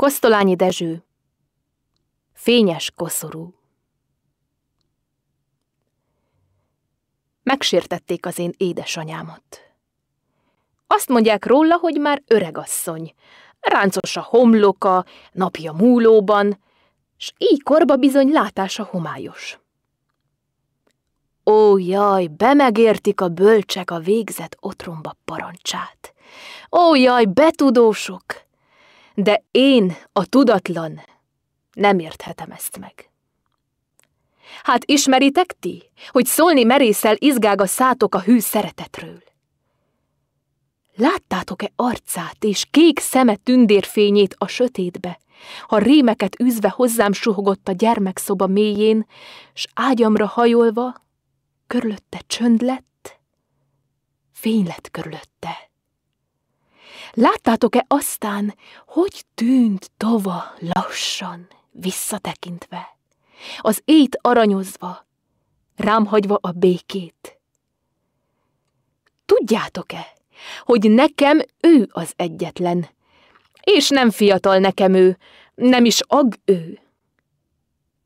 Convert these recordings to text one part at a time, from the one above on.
Kosztolányi Dezső Fényes koszorú Megsértették az én édesanyámat. Azt mondják róla, hogy már öregasszony, ráncos a homloka, napja múlóban, s korba bizony látása homályos. Ó, jaj, bemegértik a bölcsek a végzett otromba parancsát. Ó, jaj, betudósok, de én, a tudatlan, nem érthetem ezt meg. Hát ismeritek ti, hogy szólni merészel izgág a szátok a hű szeretetről? Láttátok-e arcát és kék szeme tündérfényét a sötétbe, ha rémeket üzve hozzám suhogott a gyermekszoba mélyén, s ágyamra hajolva, körülötte csönd lett, fény lett körülötte. Láttátok-e aztán, hogy tűnt tova lassan, visszatekintve, az ét aranyozva, rám hagyva a békét? Tudjátok-e, hogy nekem ő az egyetlen, és nem fiatal nekem ő, nem is ag ő,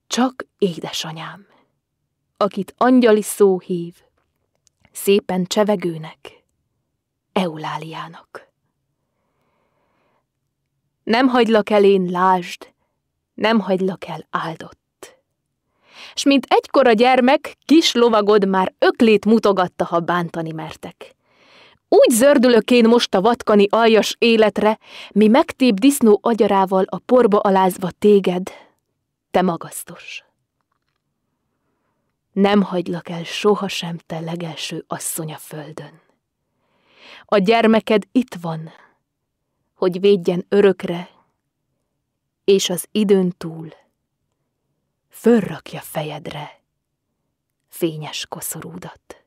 csak édesanyám, akit angyali szó hív, szépen csevegőnek, Euláliának. Nem hagylak el én, lásd, nem hagylak el áldott. S mint egykor a gyermek, kis lovagod már öklét mutogatta, ha bántani mertek. Úgy zördülök én most a vatkani aljas életre, mi megtép disznó agyarával a porba alázva téged, te magasztos. Nem hagylak el sohasem te legelső asszony a földön. A gyermeked itt van, hogy védjen örökre, és az időn túl fölrakja fejedre fényes koszorúdat.